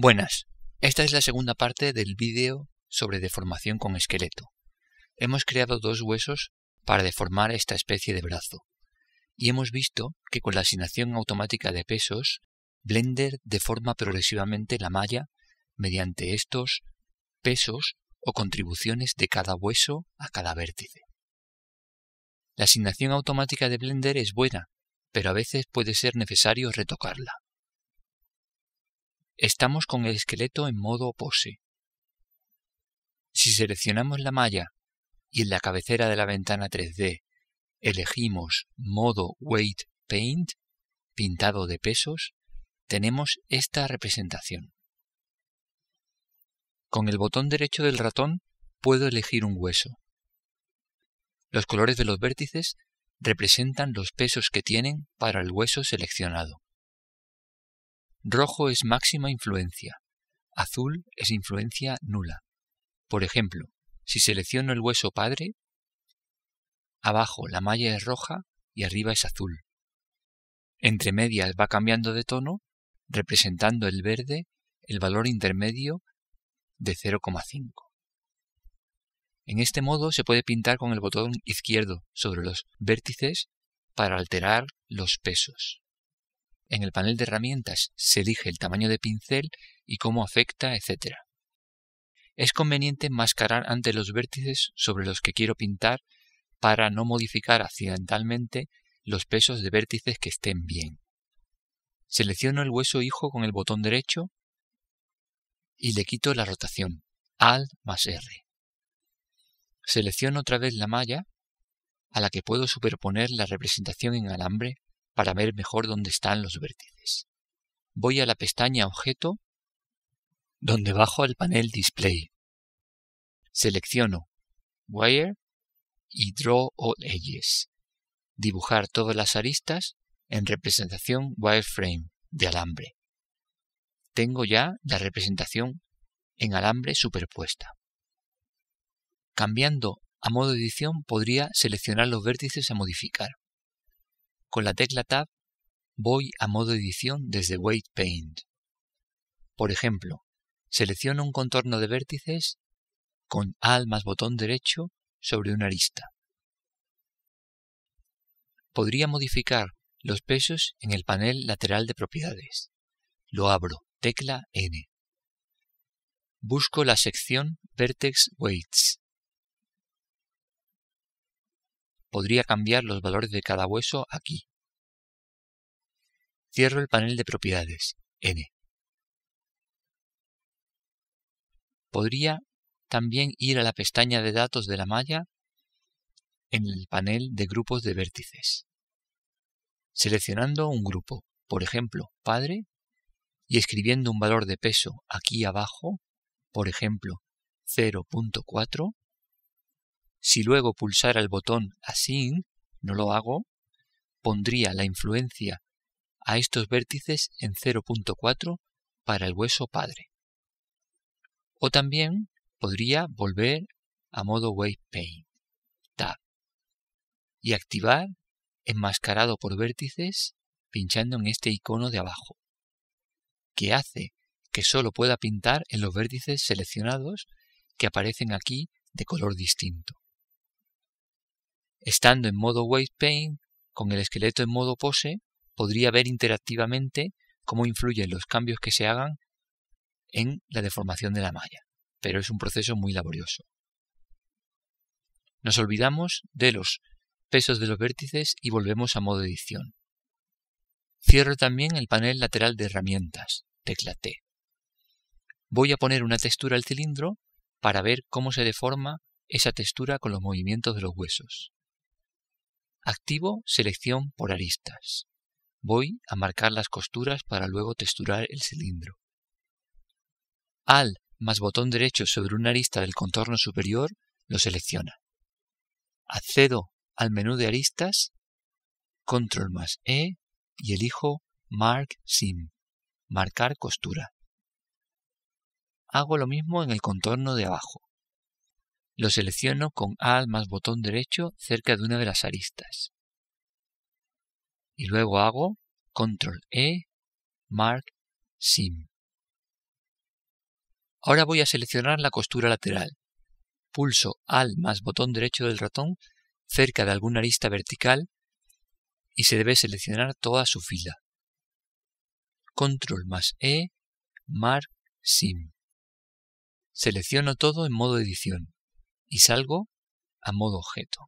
Buenas, esta es la segunda parte del vídeo sobre deformación con esqueleto. Hemos creado dos huesos para deformar esta especie de brazo, y hemos visto que con la asignación automática de pesos, Blender deforma progresivamente la malla mediante estos pesos o contribuciones de cada hueso a cada vértice. La asignación automática de Blender es buena, pero a veces puede ser necesario retocarla estamos con el esqueleto en modo pose. Si seleccionamos la malla y en la cabecera de la ventana 3D elegimos modo Weight Paint, pintado de pesos, tenemos esta representación. Con el botón derecho del ratón puedo elegir un hueso. Los colores de los vértices representan los pesos que tienen para el hueso seleccionado. Rojo es máxima influencia, azul es influencia nula. Por ejemplo, si selecciono el hueso padre, abajo la malla es roja y arriba es azul. Entre medias va cambiando de tono, representando el verde, el valor intermedio de 0,5. En este modo se puede pintar con el botón izquierdo sobre los vértices para alterar los pesos. En el panel de herramientas se elige el tamaño de pincel y cómo afecta, etc. Es conveniente mascarar ante los vértices sobre los que quiero pintar para no modificar accidentalmente los pesos de vértices que estén bien. Selecciono el hueso hijo con el botón derecho y le quito la rotación Alt más R. Selecciono otra vez la malla a la que puedo superponer la representación en alambre para ver mejor dónde están los vértices. Voy a la pestaña Objeto, donde bajo al panel Display. Selecciono Wire y Draw All Edges. Dibujar todas las aristas en representación wireframe de alambre. Tengo ya la representación en alambre superpuesta. Cambiando a modo edición podría seleccionar los vértices a modificar. Con la tecla Tab voy a modo edición desde Weight Paint. Por ejemplo, selecciono un contorno de vértices con Alt más botón derecho sobre una arista. Podría modificar los pesos en el panel lateral de propiedades. Lo abro, tecla N. Busco la sección Vertex Weights podría cambiar los valores de cada hueso aquí. Cierro el panel de propiedades, N. Podría también ir a la pestaña de datos de la malla en el panel de grupos de vértices. Seleccionando un grupo, por ejemplo, padre, y escribiendo un valor de peso aquí abajo, por ejemplo, 0.4, si luego pulsara el botón así no lo hago, pondría la influencia a estos vértices en 0.4 para el hueso padre. O también podría volver a modo Wave Paint, Tab, y activar enmascarado por vértices pinchando en este icono de abajo, que hace que solo pueda pintar en los vértices seleccionados que aparecen aquí de color distinto. Estando en modo Weight paint con el esqueleto en modo pose, podría ver interactivamente cómo influyen los cambios que se hagan en la deformación de la malla, pero es un proceso muy laborioso. Nos olvidamos de los pesos de los vértices y volvemos a modo edición. Cierro también el panel lateral de herramientas, tecla T. Voy a poner una textura al cilindro para ver cómo se deforma esa textura con los movimientos de los huesos. Activo selección por aristas. Voy a marcar las costuras para luego texturar el cilindro. Al más botón derecho sobre una arista del contorno superior lo selecciona. Accedo al menú de aristas, control más E y elijo Mark Sim, marcar costura. Hago lo mismo en el contorno de abajo. Lo selecciono con Alt más botón derecho cerca de una de las aristas. Y luego hago Control E, Mark, Sim. Ahora voy a seleccionar la costura lateral. Pulso Alt más botón derecho del ratón cerca de alguna arista vertical y se debe seleccionar toda su fila. Control más E, Mark, Sim. Selecciono todo en modo edición y salgo a modo objeto.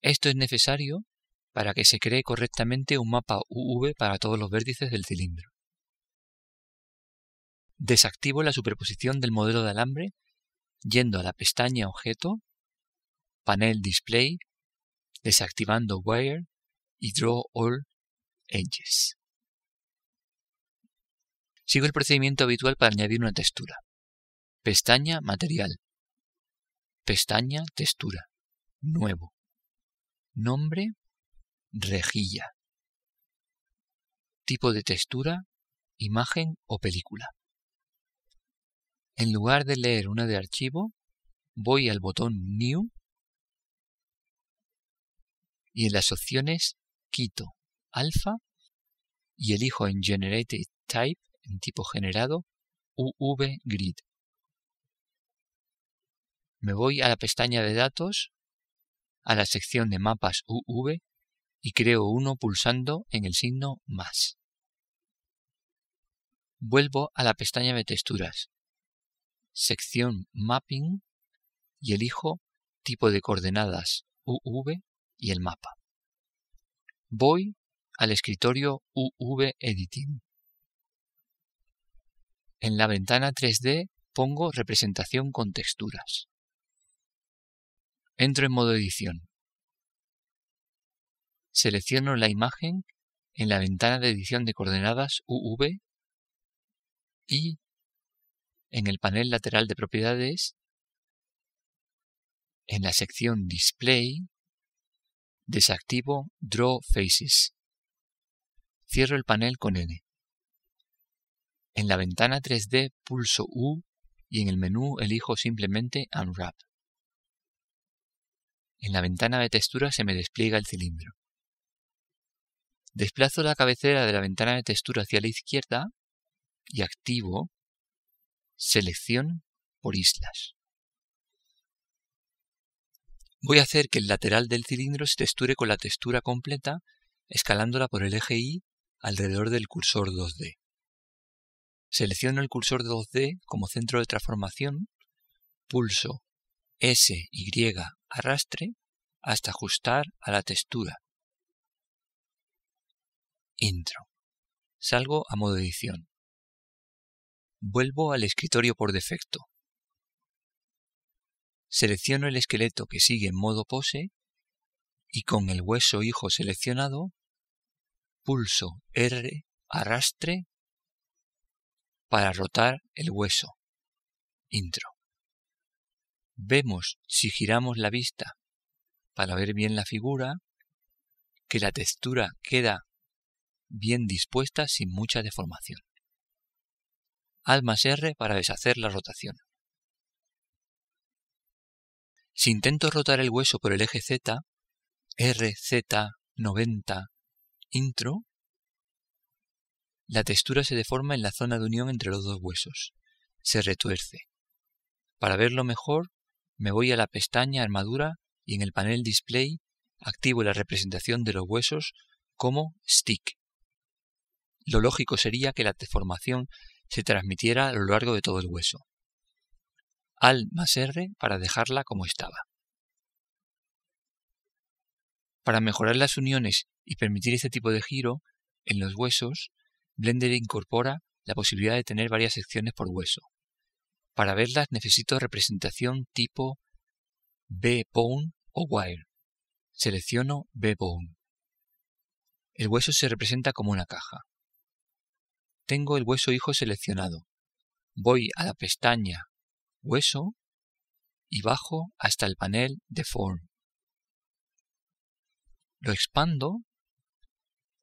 Esto es necesario para que se cree correctamente un mapa UV para todos los vértices del cilindro. Desactivo la superposición del modelo de alambre yendo a la pestaña Objeto, Panel Display, desactivando Wire y Draw All Edges. Sigo el procedimiento habitual para añadir una textura. Pestaña Material, Pestaña textura. Nuevo. Nombre rejilla. Tipo de textura, imagen o película. En lugar de leer una de archivo, voy al botón New y en las opciones quito alfa y elijo en Generated Type, en tipo generado, UV Grid me voy a la pestaña de datos, a la sección de mapas UV y creo uno pulsando en el signo más. Vuelvo a la pestaña de texturas, sección mapping y elijo tipo de coordenadas UV y el mapa. Voy al escritorio UV Editing. En la ventana 3D pongo representación con texturas. Entro en modo edición. Selecciono la imagen en la ventana de edición de coordenadas UV y en el panel lateral de propiedades, en la sección Display, desactivo Draw Faces. Cierro el panel con N. En la ventana 3D pulso U y en el menú elijo simplemente Unwrap. En la ventana de textura se me despliega el cilindro. Desplazo la cabecera de la ventana de textura hacia la izquierda y activo selección por islas. Voy a hacer que el lateral del cilindro se texture con la textura completa escalándola por el eje Y alrededor del cursor 2D. Selecciono el cursor 2D como centro de transformación, pulso S, Y, arrastre hasta ajustar a la textura. Intro. Salgo a modo edición. Vuelvo al escritorio por defecto. Selecciono el esqueleto que sigue en modo pose y con el hueso hijo seleccionado pulso R arrastre para rotar el hueso. Intro. Vemos, si giramos la vista para ver bien la figura, que la textura queda bien dispuesta sin mucha deformación. Al más R para deshacer la rotación. Si intento rotar el hueso por el eje Z, RZ90 intro, la textura se deforma en la zona de unión entre los dos huesos. Se retuerce. Para verlo mejor, me voy a la pestaña Armadura y en el panel Display activo la representación de los huesos como stick. Lo lógico sería que la deformación se transmitiera a lo largo de todo el hueso. Al más R para dejarla como estaba. Para mejorar las uniones y permitir este tipo de giro en los huesos, Blender incorpora la posibilidad de tener varias secciones por hueso. Para verlas necesito representación tipo B-Bone o Wire. Selecciono B-Bone. El hueso se representa como una caja. Tengo el hueso hijo seleccionado. Voy a la pestaña Hueso y bajo hasta el panel de Form. Lo expando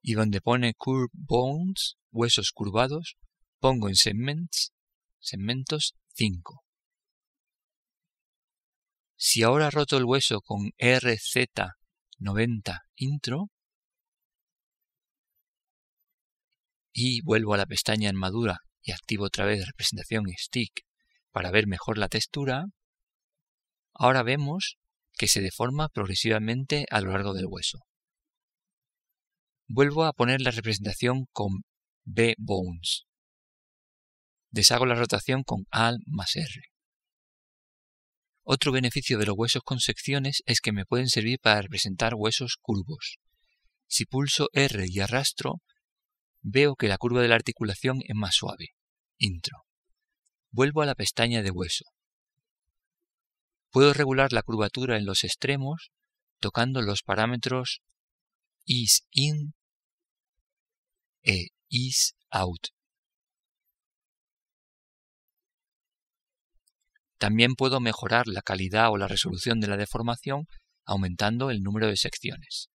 y donde pone Curve Bones, huesos curvados, pongo en segments, segmentos si ahora roto el hueso con RZ90 intro y vuelvo a la pestaña en madura y activo otra vez representación stick para ver mejor la textura, ahora vemos que se deforma progresivamente a lo largo del hueso. Vuelvo a poner la representación con B-Bones deshago la rotación con AL más R. Otro beneficio de los huesos con secciones es que me pueden servir para representar huesos curvos. Si pulso R y arrastro, veo que la curva de la articulación es más suave. Intro. Vuelvo a la pestaña de hueso. Puedo regular la curvatura en los extremos tocando los parámetros is in e is out También puedo mejorar la calidad o la resolución de la deformación aumentando el número de secciones.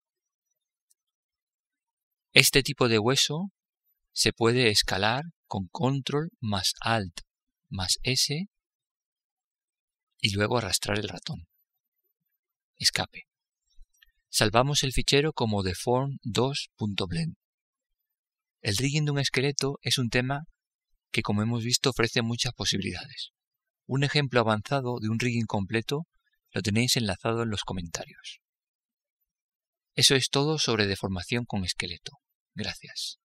Este tipo de hueso se puede escalar con control más alt más S y luego arrastrar el ratón. Escape. Salvamos el fichero como deform2.blend. El rigging de un esqueleto es un tema que, como hemos visto, ofrece muchas posibilidades. Un ejemplo avanzado de un rigging completo lo tenéis enlazado en los comentarios. Eso es todo sobre deformación con esqueleto. Gracias.